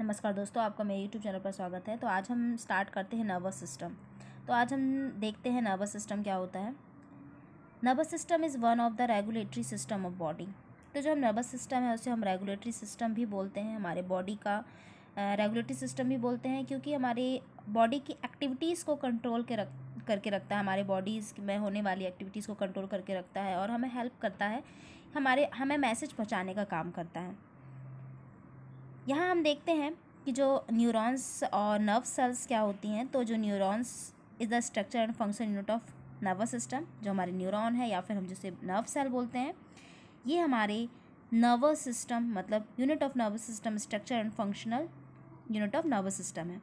नमस्कार दोस्तों आपका मेरे यूट्यूब चैनल पर स्वागत है तो आज हम स्टार्ट करते हैं नर्वस सिस्टम तो आज हम देखते हैं नर्वस सिस्टम क्या होता है nervous system is one of the regulatory system of body तो जो हम नर्वस सिस्टम है उसे हम रेगुलेटरी सिस्टम भी बोलते हैं हमारे बॉडी का रेगुलेटरी सिस्टम भी बोलते हैं क्योंकि हमारे बॉडी की एक्टिविटीज़ को कंट्रोल के रख करके रखता है हमारे बॉडीज़ में होने वाली एक्टिविटीज़ को कंट्रोल करके रखता है और हमें हेल्प करता है हमारे हमें मैसेज पहुँचाने का काम करता है यहाँ हम देखते हैं कि जो न्यूरॉन्स और नर्व सेल्स क्या होती हैं तो जो neurons is the structure and function unit of nervous system जो हमारे न्यूरॉन है या फिर हम जिसे नर्व सेल बोलते हैं ये हमारे नर्वस सिस्टम मतलब unit of nervous system structure and functional unit of nervous system है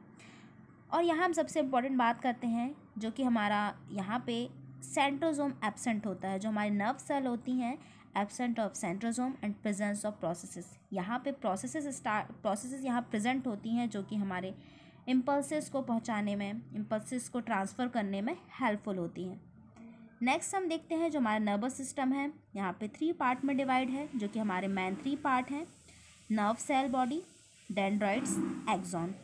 और यहाँ हम सबसे इम्पॉर्टेंट बात करते हैं जो कि हमारा यहाँ पे सेंट्रोजोम एबसेंट होता है जो हमारे नर्व सेल होती हैं absent of centrosome and presence of processes यहाँ पे प्रोसेसेस स्टार प्रोसेसेस यहाँ प्रेजेंट होती हैं जो कि हमारे इम्पल्सेस को पहुँचाने में इम्पल्सेस को ट्रांसफ़र करने में हेल्पफुल होती हैं नेक्स्ट हम देखते हैं जो हमारा नर्वस सिस्टम है यहाँ पे थ्री पार्ट में डिवाइड है जो कि हमारे मैन थ्री पार्ट हैं nerve cell body dendrites axon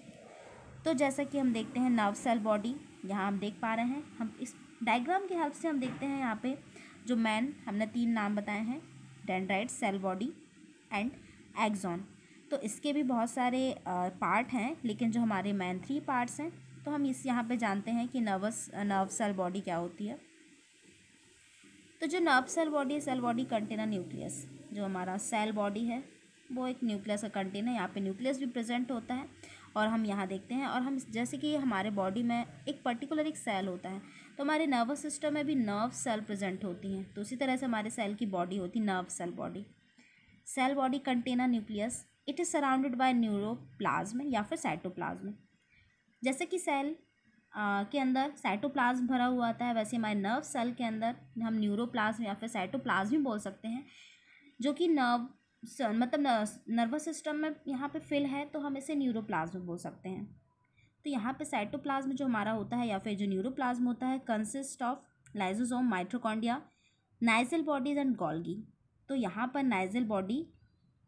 तो जैसा कि हम देखते हैं नर्व सेल बॉडी यहाँ हम देख पा रहे हैं हम इस डायग्राम की हेल्प से हम देखते हैं यहाँ पे जो मैन हमने तीन नाम बताए हैं dendrite cell body and axon तो इसके भी बहुत सारे पार्ट हैं लेकिन जो हमारे मैन थ्री पार्ट्स हैं तो हम इस यहाँ पे जानते हैं कि नर्वस नर्व सेल बॉडी क्या होती है तो जो nerve cell body cell body container nucleus जो हमारा सेल बॉडी है वो एक न्यूक्लियस का कंटेनर यहाँ पे न्यूक्लियस भी प्रेजेंट होता है और हम यहाँ देखते हैं और हम जैसे कि हमारे बॉडी में एक पर्टिकुलर एक सेल होता है तो हमारे नर्वस सिस्टम में भी नर्व सेल प्रेजेंट होती हैं तो उसी तरह से हमारे सेल की बॉडी होती है nerve cell body cell body container nucleus it is surrounded by neuroplasm या फिर साइटोप्लाज्म जैसे कि सेल आ, के अंदर साइटोप्लाज्म भरा हुआ आता है वैसे हमारे नर्व सेल के अंदर हम न्यूरोप्लाज्म या फिर साइटोप्लाज्म भी बोल सकते हैं जो कि नर्व मतलब नर्वस सिस्टम में यहाँ पे फिल है तो हम इसे न्यूरोप्लाज्म बोल सकते हैं तो यहाँ पे साइटोप्लाज्म जो हमारा होता है या फिर जो न्यूरोप्लाज्म होता है consist of lysosome mitochondria Nissl bodies and Golgi तो यहाँ पर नाइजल बॉडी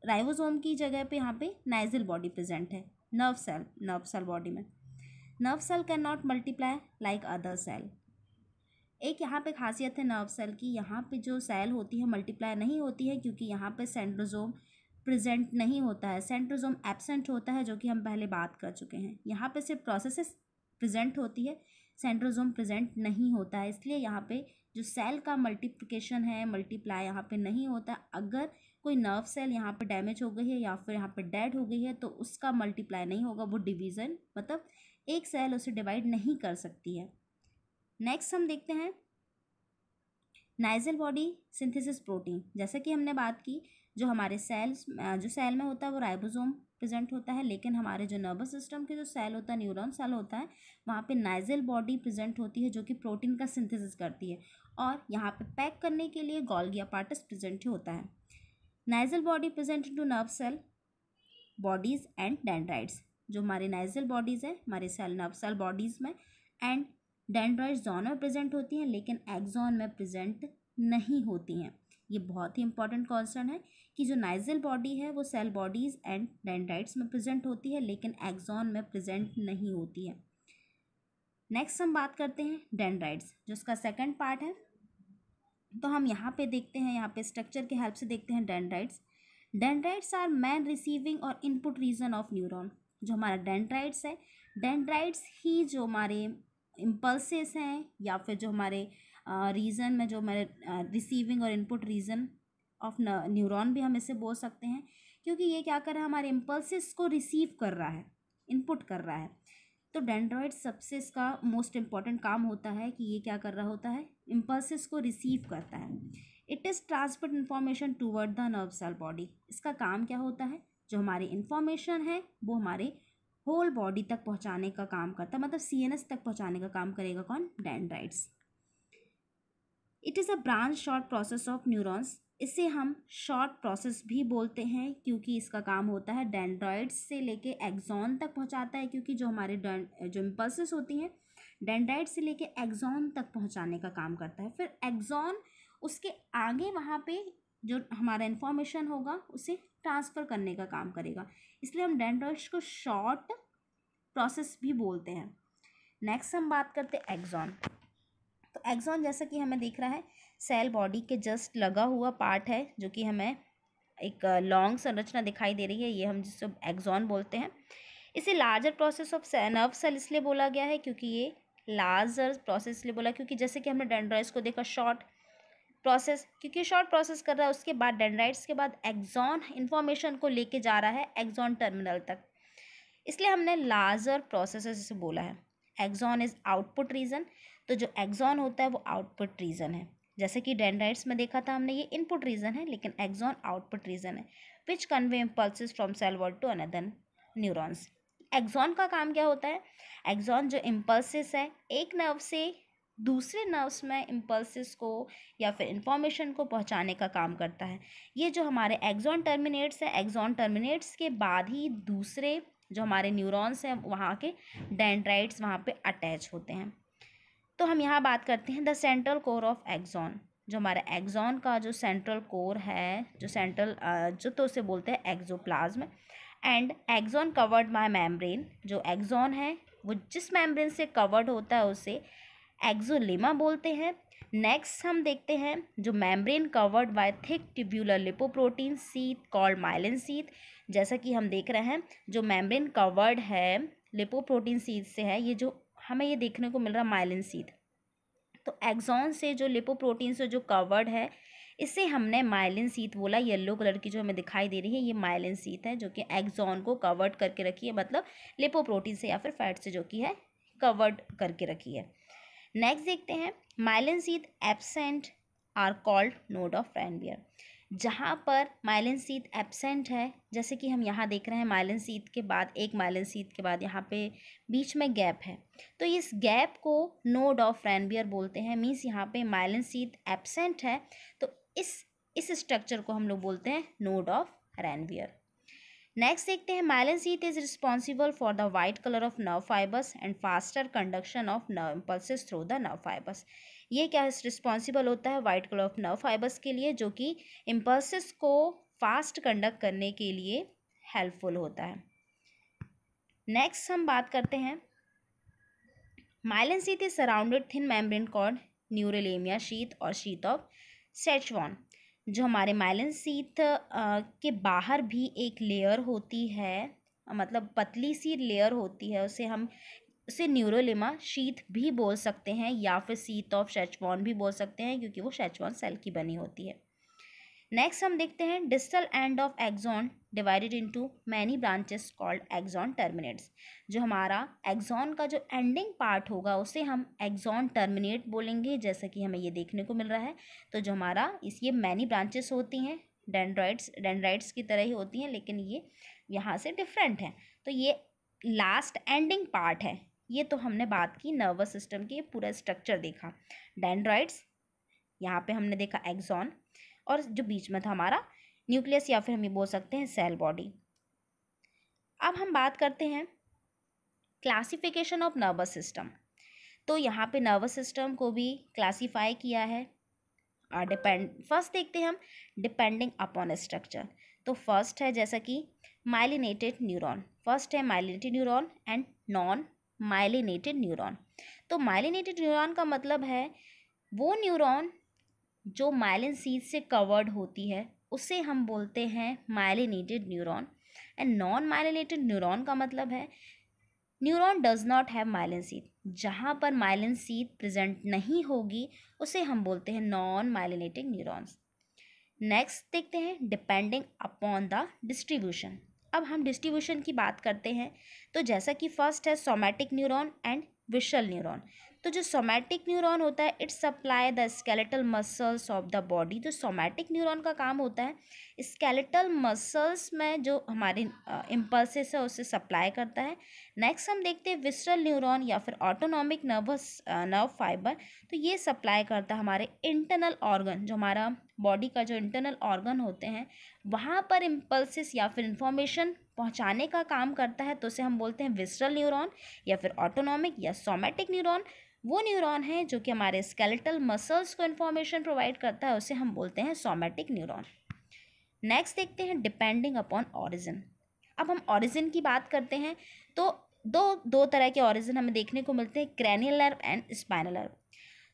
राइवोजोम की जगह पे यहाँ पे नाइजल बॉडी प्रेजेंट है nerve cell nerve cell body में nerve cell can not multiply like other cell एक यहाँ पे खासियत है नर्व सेल की यहाँ पे जो सेल होती है मल्टीप्लाई नहीं होती है क्योंकि यहाँ पे सेंड्रोजोम प्रेजेंट नहीं होता है सेंट्रोजोम एबसेंट होता है जो कि हम पहले बात कर चुके हैं यहाँ पे सिर्फ प्रोसेसेस प्रेजेंट होती है सेंट्रोजोम प्रेजेंट नहीं होता है इसलिए यहाँ पे जो सेल का मल्टीप्लिकेशन है मल्टीप्लाई यहाँ पे नहीं होता अगर कोई नर्व सेल यहाँ पे डैमेज हो गई है या फिर यहाँ पे डेड हो गई है तो उसका मल्टीप्लाई नहीं होगा वो डिवीज़न मतलब एक सेल उसे डिवाइड नहीं कर सकती है नेक्स्ट हम देखते हैं नाइजल बॉडी सिंथेसिस प्रोटीन जैसा कि हमने बात की जो हमारे सेल्स जो सेल में होता है वो राइबोसोम प्रेजेंट होता है लेकिन हमारे जो नर्वस सिस्टम के जो सेल होता है न्यूरॉन सेल होता है वहाँ पे नाइजल बॉडी प्रेजेंट होती है जो कि प्रोटीन का सिंथेसिस करती है और यहाँ पे पैक करने के लिए गोल्गिया पार्टस प्रेजेंट होता है Nissl body present to nerve cell bodies and dendrites जो हमारे नाइजल बॉडीज़ है हमारे सेल नर्व सेल बॉडीज़ में एंड डेंड्राइड्स में प्रेजेंट होती हैं लेकिन एग्जॉन में प्रेजेंट नहीं होती हैं ये बहुत ही इंपॉर्टेंट कॉन्सर्न है कि जो नाइजल बॉडी है वो सेल बॉडीज़ एंड डेंड्राइट्स में प्रेजेंट होती है लेकिन एक्जॉन में प्रेजेंट नहीं होती है नेक्स्ट हम बात करते हैं डेंड्राइट्स जो उसका सेकेंड पार्ट है तो हम यहाँ पे देखते हैं यहाँ पे स्ट्रक्चर के हेल्प से देखते हैं dendrites dendrites are main receiving और इनपुट रीजन ऑफ न्यूरोन जो हमारा डेंड्राइट्स है डेंड्राइट्स ही जो हमारे इम्पल्सेस हैं या फिर जो हमारे रीज़न में जो मैंने रिसीविंग और इनपुट रीज़न ऑफ न्यूरॉन भी हम इसे बोल सकते हैं क्योंकि ये क्या कर रहा है हमारे इम्पल्सिस को रिसीव कर रहा है इनपुट कर रहा है तो डेंड्रॉइड सबसे इसका मोस्ट इम्पॉर्टेंट काम होता है कि ये क्या कर रहा होता है इम्पल्सिस को रिसीव करता है it is transfer information toward the nerve cell body इसका काम क्या होता है जो हमारे इन्फॉर्मेशन है वो हमारे होल बॉडी तक पहुंचाने का काम करता है मतलब सी तक पहुंचाने का काम करेगा कौन dendrites it is a branch short process of neurons इसे हम शॉर्ट प्रोसेस भी बोलते हैं क्योंकि इसका काम होता है डेंड्रॉइड्स से लेके एग्जॉन तक पहुंचाता है क्योंकि जो हमारे जो इम्पल्सेस होती हैं डेंड्राइड से लेके एग्जॉन तक पहुंचाने का काम करता है फिर एग्जॉन उसके आगे वहाँ पे जो हमारा इन्फॉर्मेशन होगा उसे ट्रांसफ़र करने का काम करेगा इसलिए हम डेंड्रॉइड्स को शॉर्ट प्रोसेस भी बोलते हैं नेक्स्ट हम बात करते हैं एग्जॉन एक्सॉन जैसा कि हमें दिख रहा है सेल बॉडी के जस्ट लगा हुआ पार्ट है जो कि हमें एक लॉन्ग संरचना दिखाई दे रही है ये हम जिसको एक्सॉन बोलते हैं इसे larger process of nerve cell इसलिए बोला गया है क्योंकि ये लार्जर प्रोसेस इसलिए बोला क्योंकि जैसे कि हमने डेंड्राइट्स को देखा शॉर्ट प्रोसेस क्योंकि शॉर्ट प्रोसेस कर रहा है उसके बाद डेंड्राइट्स के बाद एक्जॉन इन्फॉर्मेशन को लेके जा रहा है एक्जॉन टर्मिनल तक इसलिए हमने लार्जर प्रोसेस इसे बोला है एक्जॉन इज आउटपुट रीजन तो जो एग्ज़ॉन होता है वो आउटपुट रीजन है जैसे कि डेंड्राइट्स में देखा था हमने ये इनपुट रीजन है लेकिन एग्जॉन आउटपुट रीजन है which convey impulses from cell wall to another neurons axon का काम क्या होता है एग्जॉन जो इम्पल्सिस है एक नर्व से दूसरे नर्व्स में इम्पल्सिस को या फिर इंफॉर्मेशन को पहुंचाने का काम करता है ये जो हमारे एग्जॉन टर्मिनेट्स है एग्जॉन टर्मिनेट्स के बाद ही दूसरे जो हमारे न्यूरॉन्स हैं वहाँ के डेंड्राइट्स वहाँ पे अटैच होते हैं तो हम यहाँ बात करते हैं the central core of axon जो हमारा एग्जॉन का जो सेंट्रल कोर है जो सेंट्रल जो तो उसे बोलते हैं axoplasm and axon covered by membrane जो एग्जॉन है वो जिस मैमब्रेन से कवर्ड होता है उसे एग्जोलिमा बोलते हैं नेक्स्ट हम देखते हैं जो membrane covered by thick tubular lipoprotein sheath called myelin sheath जैसा कि हम देख रहे हैं जो मैमब्रेन कवर्ड है लिपोप्रोटीन सीथ से है ये जो हमें ये देखने को मिल रहा है माइलिन सीध तो एग्जॉन से जो लिपोप्रोटीन से जो कवर्ड है इसे हमने माइलिन सीथ बोला येलो कलर की जो हमें दिखाई दे रही है ये माइलिन सीत है जो कि एग्जॉन को कवर्ड करके रखी है मतलब लिपोप्रोटीन से या फिर फैट से जो कि है कवर्ड करके रखी है नेक्स्ट देखते हैं myelin sheath absent are called node of Ranvier जहाँ पर माइलिन सीथ एब्सेंट है जैसे कि हम यहाँ देख रहे हैं माइलिन सीत के बाद एक माइलिन सीत के बाद यहाँ पे बीच में गैप है तो इस गैप को नोड ऑफ रैनबियर बोलते हैं मीन्स यहाँ पे माइलिन सीत एबसेंट है तो इस इस स्ट्रक्चर को हम लोग बोलते हैं नोड ऑफ रैनबियर नेक्स्ट देखते हैं myelin sheath is responsible for the white colour of nerve fibres and faster conduction of nerve impulse through the nerve fibres ये क्या रिस्पॉन्सिबल होता है white colour of nerve fibres के लिए जो कि इम्पल्सिस को फास्ट कंडक्ट करने के लिए हेल्पफुल होता है नेक्स्ट हम बात करते हैं myelin sheath is surrounded thin membrane called neurilemma sheath और शीत ऑफ सेचवान जो हमारे माइलन सीथ के बाहर भी एक लेयर होती है मतलब पतली सी लेयर होती है उसे हम उसे न्यूरोलिमा शीत भी बोल सकते हैं या फिर सीत ऑफ शेचवान भी बोल सकते हैं क्योंकि वो शेचवान सेल की बनी होती है नेक्स्ट हम देखते हैं distal end of axon divided into many branches called axon terminates जो हमारा एग्जॉन का जो एंडिंग पार्ट होगा उसे हम एग्जॉन टर्मिनेट बोलेंगे जैसा कि हमें ये देखने को मिल रहा है तो जो हमारा इस ये मैनी ब्रांचेस होती हैं डेंड्राइड्स डेंड्राइड्स की तरह ही होती हैं लेकिन ये यहाँ से डिफरेंट हैं तो ये लास्ट एंडिंग पार्ट है ये तो हमने बात की नर्वस सिस्टम की पूरा स्ट्रक्चर देखा डेंड्राइड्स यहाँ पे हमने देखा एग्जॉन और जो बीच में था हमारा न्यूक्लियस या फिर हम ये बोल सकते हैं सेल बॉडी अब हम बात करते हैं क्लासिफिकेशन ऑफ नर्वस सिस्टम तो यहाँ पे नर्वस सिस्टम को भी क्लासीफाई किया है और डिपेंड फर्स्ट देखते हैं हम डिपेंडिंग अपॉन स्ट्रक्चर तो फर्स्ट है जैसा कि माइलिनेटेड न्यूरॉन फर्स्ट है myelinated neuron and non myelinated neuron तो माइलिनेटेड न्यूरॉन का मतलब है वो न्यूरॉन जो माइलिन सीज से कवर्ड होती है उसे हम बोलते हैं myelinated neuron and non myelinated neuron का मतलब है neuron does not have myelin sheath जहाँ पर माइलिन सीथ प्रेजेंट नहीं होगी उसे हम बोलते हैं नॉन माइलिनेटेड न्यूरॉन्स नेक्स्ट देखते हैं डिपेंडिंग अपॉन द डिस्ट्रीब्यूशन अब हम डिस्ट्रीब्यूशन की बात करते हैं तो जैसा कि फर्स्ट है somatic neuron and visceral neuron तो जो सोमैटिक न्यूरॉन होता है it's supply the skeletal muscles of the body तो सोमैटिक न्यूरॉन का काम होता है स्केलेटल मसल्स में जो हमारे इम्पल्सेस है उसे सप्लाई करता है नेक्स्ट हम देखते हैं विसरल न्यूरॉन या फिर ऑटोनॉमिक नर्वस नर्व फाइबर तो ये सप्लाई करता है हमारे इंटरनल ऑर्गन जो हमारा बॉडी का जो इंटरनल ऑर्गन होते हैं वहाँ पर इम्पल्सिस या फिर इंफॉर्मेशन पहुँचाने का काम करता है तो उसे हम बोलते हैं विसरल न्यूरॉन या फिर ऑटोनॉमिक या सोमेटिक न्यूरॉन वो न्यूरॉन है जो कि हमारे स्केलेटल मसल्स को इन्फॉर्मेशन प्रोवाइड करता है उसे हम बोलते हैं सोमेटिक न्यूरॉन नेक्स्ट देखते हैं डिपेंडिंग अपॉन ऑरिजिन अब हम ऑरिजिन की बात करते हैं तो दो दो तरह के ऑरिजिन हमें देखने को मिलते हैं cranial nerve and spinal nerve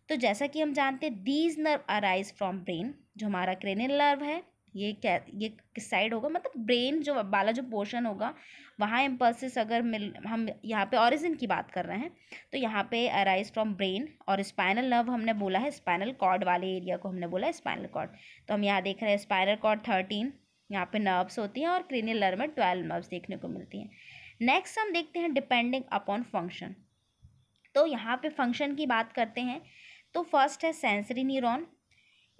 तो जैसा कि हम जानते हैं these nerve arise from brain जो हमारा क्रेनियल नर्व है ये क्या ये किस साइड होगा मतलब ब्रेन जो वाला जो पोर्शन होगा वहाँ इम्पल्सिस अगर मिल हम यहाँ पे ऑरिजिन की बात कर रहे हैं तो यहाँ पे अराइज फ्रॉम ब्रेन और स्पाइनल नर्व हमने बोला है स्पाइनल कॉर्ड वाले एरिया को हमने बोला है स्पाइनल कॉर्ड तो हम यहाँ देख रहे हैं स्पाइनल कॉर्ड थर्टीन यहाँ पे नर्व्स होती हैं और क्रीनियल नर्व में ट्वेल्व नर्व्स देखने को मिलती हैं नेक्स्ट हम देखते हैं डिपेंडिंग अपॉन फंक्शन तो यहाँ पे फंक्शन की बात करते हैं तो फर्स्ट है सेंसरी न्यूरॉन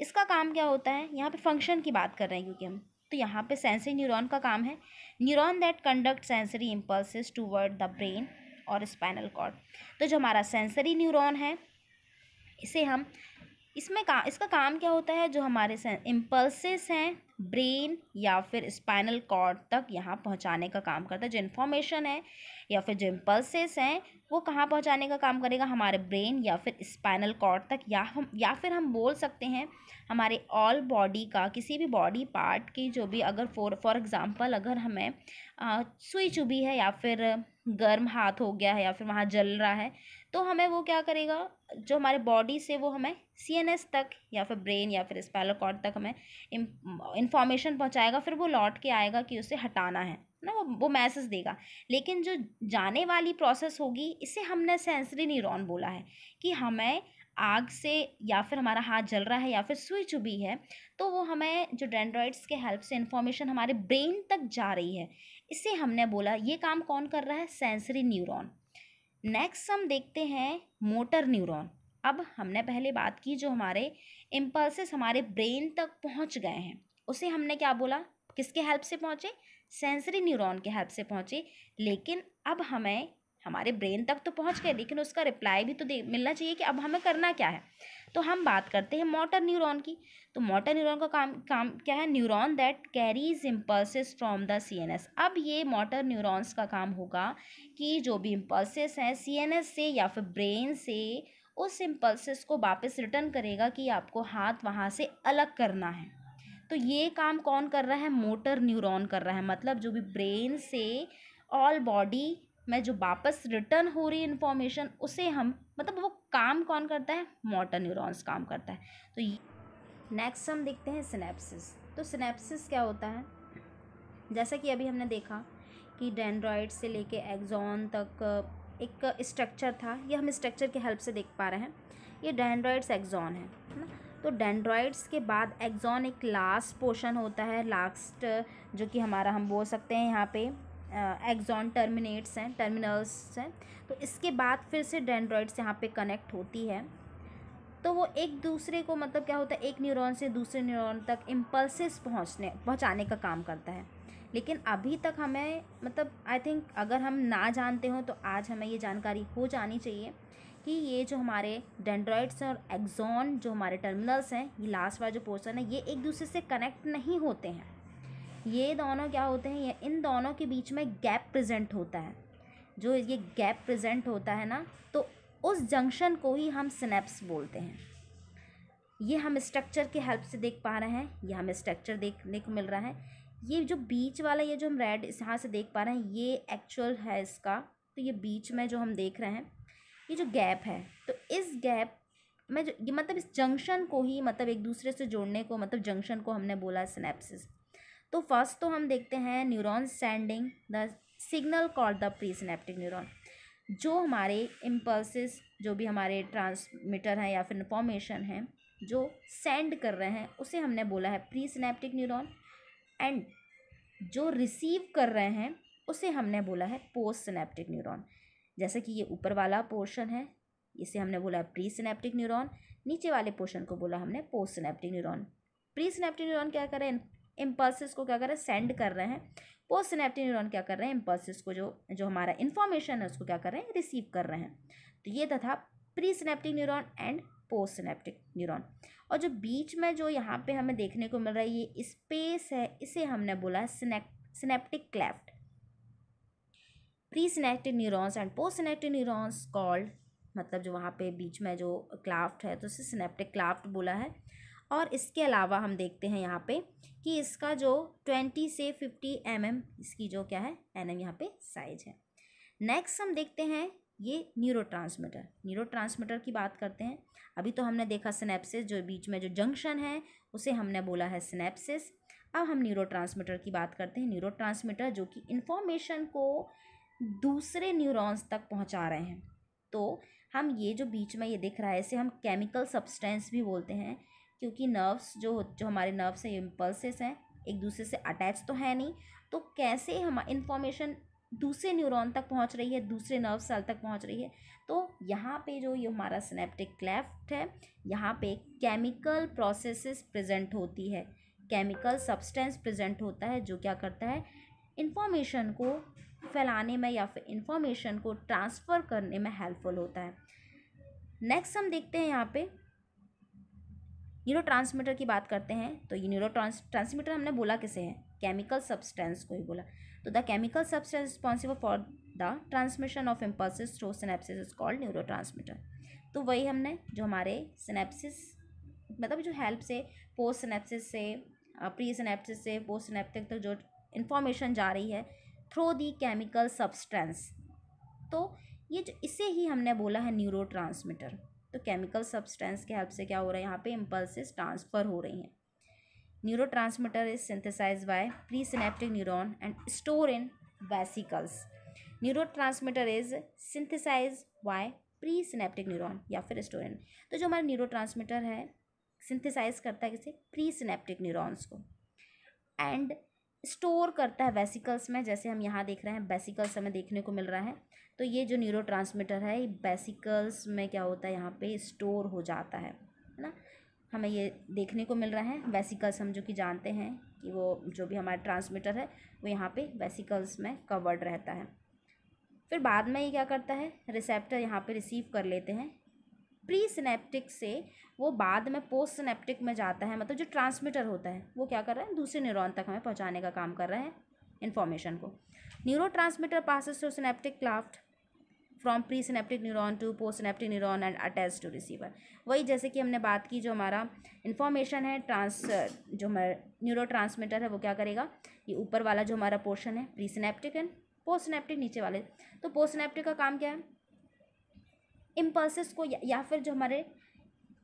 इसका काम क्या होता है यहाँ पे फंक्शन की बात कर रहे हैं क्योंकि हम तो यहाँ पे सेंसरी न्यूरॉन का काम है neuron that conduct sensory impulses toward the brain और स्पाइनल कॉर्ड तो जो हमारा सेंसरी न्यूरॉन है इसे हम इसमें का इसका काम क्या होता है जो हमारे इम्पल्सेस हैं ब्रेन या फिर स्पाइनल कॉर्ड तक यहाँ पहुँचाने का काम करता है जो इन्फॉर्मेशन है या फिर जो इम्पल्सेस हैं वो कहाँ पहुँचाने का काम करेगा हमारे ब्रेन या फिर स्पाइनल कॉर्ड तक या हम या फिर हम बोल सकते हैं हमारे ऑल बॉडी का किसी भी बॉडी पार्ट की जो भी अगर फॉर फॉर एग्ज़ाम्पल अगर हमें सुई चुभी है या फिर गर्म हाथ हो गया है या फिर वहाँ जल रहा है तो हमें वो क्या करेगा जो हमारे बॉडी से वो हमें सीएनएस तक या फिर ब्रेन या फिर स्पैलोकॉड तक हमें इंफॉर्मेशन पहुँचाएगा फिर वो लौट के आएगा कि उसे हटाना है ना वो वो मैसेज देगा लेकिन जो जाने वाली प्रोसेस होगी इसे हमने सेंसरी न्यूरॉन बोला है कि हमें आग से या फिर हमारा हाथ जल रहा है या फिर स्विच भी है तो वो हमें जो डेंड्रॉइड्स के हेल्प से इन्फॉर्मेशन हमारे ब्रेन तक जा रही है इससे हमने बोला ये काम कौन कर रहा है सेंसरी न्यूरॉन नेक्स्ट हम देखते हैं मोटर न्यूरॉन अब हमने पहले बात की जो हमारे इम्पल्सेस हमारे ब्रेन तक पहुंच गए हैं उसे हमने क्या बोला किसके हेल्प से पहुंचे सेंसरी न्यूरॉन के हेल्प से पहुंचे लेकिन अब हमें हमारे ब्रेन तक तो पहुंच गए लेकिन उसका रिप्लाई भी तो मिलना चाहिए कि अब हमें करना क्या है तो हम बात करते हैं मोटर न्यूरॉन की तो मोटर न्यूरॉन का काम काम क्या है neuron that carries impulses from the CNS अब ये मोटर न्यूरॉन्स का काम होगा कि जो भी इम्पल्सिस हैं सीएनएस से या फिर ब्रेन से उस इम्पल्सिस को वापस रिटर्न करेगा कि आपको हाथ वहाँ से अलग करना है तो ये काम कौन कर रहा है मोटर न्यूरॉन कर रहा है मतलब जो भी ब्रेन से ऑल बॉडी में जो वापस रिटर्न हो रही इन्फॉर्मेशन उसे हम मतलब वो काम कौन करता है मोटर न्यूरॉन्स काम करता है तो नेक्स्ट हम देखते हैं सिनेप्सिस तो सिनेप्सिस क्या होता है जैसा कि अभी हमने देखा कि डेंड्रॉइड से लेके एग्जॉन तक एक स्ट्रक्चर था ये हम स्ट्रक्चर के हेल्प से देख पा रहे हैं ये डेंड्रॉइड्स एग्जॉन है ना तो डेंड्रॉइड्स के बाद एग्जॉन एक लास्ट पोर्शन होता है लास्ट जो कि हमारा हम बोल सकते हैं यहाँ पे एग्जॉन टर्मिनेट्स हैं टर्मिनल्स हैं तो इसके बाद फिर से डेंड्रॉइड्स यहाँ पे कनेक्ट होती है तो वो एक दूसरे को मतलब क्या होता है एक न्यूरॉन से दूसरे न्यूरॉन तक इम्पल्सिस पहुँचने पहुँचाने का काम करता है लेकिन अभी तक हमें मतलब आई थिंक अगर हम ना जानते हों तो आज हमें ये जानकारी हो जानी चाहिए कि ये जो हमारे डेंड्रॉइड्स हैं और एग्जॉन जो हमारे टर्मिनल्स हैं ये लास्ट वाला जो पोर्सन है ये एक दूसरे से कनेक्ट नहीं होते हैं ये दोनों क्या होते हैं ये इन दोनों के बीच में गैप प्रेजेंट होता है जो ये गैप प्रेजेंट होता है ना तो उस जंक्शन को ही हम स्नैप्स बोलते हैं ये हम स्ट्रक्चर के हेल्प से देख पा रहे हैं ये हमें स्ट्रक्चर देखने को मिल रहा है ये जो बीच वाला ये जो हम रेड यहाँ से देख पा रहे हैं ये एक्चुअल है इसका तो ये बीच में जो हम देख रहे हैं ये जो गैप है तो इस गैप में जो ये मतलब इस जंक्शन को ही मतलब एक दूसरे से जोड़ने को मतलब जंक्शन को हमने बोला स्नैप्सिस तो फर्स्ट तो हम देखते हैं neuron sending the signal called the presynaptic neuron जो हमारे इम्पल्सिस जो भी हमारे ट्रांसमीटर हैं या फिर इन्फॉर्मेशन हैं जो सेंड कर रहे हैं उसे हमने बोला है प्री सिनेप्टिक न्यूरॉन एंड जो रिसीव कर रहे हैं उसे हमने बोला है पोस्ट सिनेप्टिक न्यूरॉन जैसे कि ये ऊपर वाला पोर्शन है इसे हमने बोला है प्री सिनेप्टिक न्यूरॉन नीचे वाले पोर्शन को बोला हमने postsynaptic neuron presynaptic neuron क्या करें इम्पल्सिस को क्या कर रहे हैं सेंड कर रहे हैं पोस्ट सिनेप्टिक न्यूरॉन क्या कर रहे हैं इम्पल्सिस को जो जो हमारा इन्फॉर्मेशन है उसको क्या कर रहे हैं रिसीव कर रहे हैं तो ये तथा presynaptic neuron and postsynaptic neuron और जो बीच में जो यहाँ पे हमें देखने को मिल रहा है ये स्पेस है इसे हमने बोला synaptic cleft presynaptic neurons and postsynaptic neurons called मतलब जो वहाँ पे बीच में जो क्लाफ्ट है तो उसे सिनेप्टिक क्लाफ्ट बोला है और इसके अलावा हम देखते हैं यहाँ पे कि इसका जो ट्वेंटी से फिफ्टी एम mm, इसकी जो क्या है एन एम यहाँ पर साइज है नेक्स्ट हम देखते हैं ये न्यूरो ट्रांसमीटर न्यूरो ट्रांसमीटर की बात करते हैं अभी तो हमने देखा स्नेपसिस जो बीच में जो जंक्शन है उसे हमने बोला है स्नेपसिस अब हम न्यूरो ट्रांसमीटर की बात करते हैं न्यूरो ट्रांसमीटर जो कि इन्फॉर्मेशन को दूसरे न्यूरॉन्स तक पहुंचा रहे हैं तो हम ये जो बीच में ये दिख रहा है इसे हम केमिकल सब्सटेंस भी बोलते हैं क्योंकि नर्व्स जो जो हमारे नर्व्स हैं इम्पल्सेस हैं एक दूसरे से अटैच तो है नहीं तो कैसे हम इन्फॉर्मेशन दूसरे न्यूरॉन तक पहुंच रही है दूसरे नर्व सेल तक पहुंच रही है तो यहाँ पे जो ये हमारा सिनेप्टिक क्लेफ्ट है यहाँ पे केमिकल प्रोसेसेस प्रेजेंट होती है केमिकल सब्सटेंस प्रेजेंट होता है जो क्या करता है इन्फॉर्मेशन को फैलाने में या फिर इन्फॉर्मेशन को ट्रांसफ़र करने में हेल्पफुल होता है नेक्स्ट हम देखते हैं यहाँ पे न्यूरो ट्रांसमीटर की बात करते हैं तो ये न्यूरो ट्रांसमीटर हमने बोला किसे है केमिकल सब्सटेंस को ही बोला तो the chemical substance responsible for the transmission of impulses through synapsis is called neurotransmitter तो वही हमने जो हमारे सिनेप्सिस मतलब जो हेल्प से पोस्ट सिनेप्सिस से प्री सिनेप्सिस से पोस्ट सिनेप्टिक तक जो इन्फॉर्मेशन जा रही है थ्रो दी केमिकल सब्सटेंस तो ये जो इसे ही हमने बोला है न्यूरो ट्रांसमीटर तो केमिकल सब्सटेंस के हेल्प से क्या हो रहा है यहाँ पे इम्पल्सिस ट्रांसफ़र हो रही हैं neurotransmitter is synthesize by presynaptic neuron and store in vesicles neurotransmitter is synthesize by presynaptic neuron या फिर स्टोर इन तो जो हमारा न्यूरो ट्रांसमीटर है सिंथेसाइज करता है किसे प्री सिनेप्टिक न्यूरोन्स को एंड स्टोर करता है वेसिकल्स में जैसे हम यहाँ देख रहे हैं बेसिकल्स हमें देखने को मिल रहा है तो ये जो न्यूरो है ये बेसिकल्स में क्या होता है यहाँ पे स्टोर हो जाता है है ना हमें ये देखने को मिल रहा है वेसिकल्स हम जो कि जानते हैं कि वो जो भी हमारा ट्रांसमीटर है वो यहाँ पे वेसिकल्स में कवर्ड रहता है फिर बाद में ये क्या करता है रिसेप्टर यहाँ पे रिसीव कर लेते हैं प्री सिनेप्टिक से वो बाद में पोस्ट सिनेप्टिक में जाता है मतलब जो ट्रांसमीटर होता है वो क्या कर रहा है दूसरे न्यूरॉन तक हमें पहुँचाने का काम कर रहे हैं इन्फॉर्मेशन को neurotransmitter passes to synaptic cleft from presynaptic neuron to postsynaptic neuron and attach to receiver वही जैसे कि हमने बात की जो हमारा इन्फॉर्मेशन है ट्रांस जो हमारा न्यूरो ट्रांसमीटर है वो क्या करेगा ये ऊपर वाला जो हमारा पोर्शन है presynaptic and postsynaptic नीचे वाले तो पोस्ट सिनेप्टिक का काम क्या है इम्पल्सिस को या, या फिर जो हमारे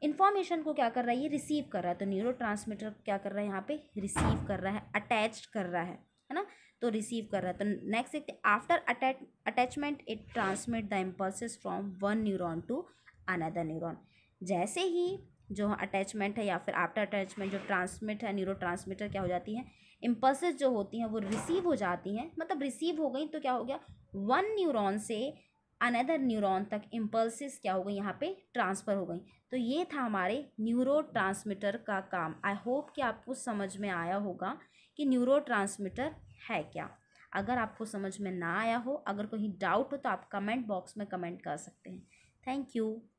इन्फॉर्मेशन को क्या कर रहा है ये रिसीव कर रहा है तो न्यूरो क्या कर रहा है यहाँ पे रिसीव कर रहा है अटैच कर रहा है है ना तो रिसीव कर रहा है तो नेक्स्ट देखते after attachment it transmit the impulses from one neuron to another neuron जैसे ही जो अटैचमेंट है या फिर आफ्टर अटैचमेंट जो ट्रांसमिट है न्यूरो क्या हो जाती है इम्पल्सिस जो होती हैं वो रिसीव हो जाती हैं मतलब रिसीव हो गई तो क्या हो गया वन न्यूरॉन से अनदर न्यूरॉन तक इम्पल्सिस क्या हो गई यहाँ पे ट्रांसफ़र हो गई तो ये था हमारे न्यूरो ट्रांसमीटर का काम आई होप कि आपको समझ में आया होगा कि न्यूरो ट्रांसमीटर है क्या अगर आपको समझ में ना आया हो अगर कोई डाउट हो तो आप कमेंट बॉक्स में कमेंट कर सकते हैं थैंक यू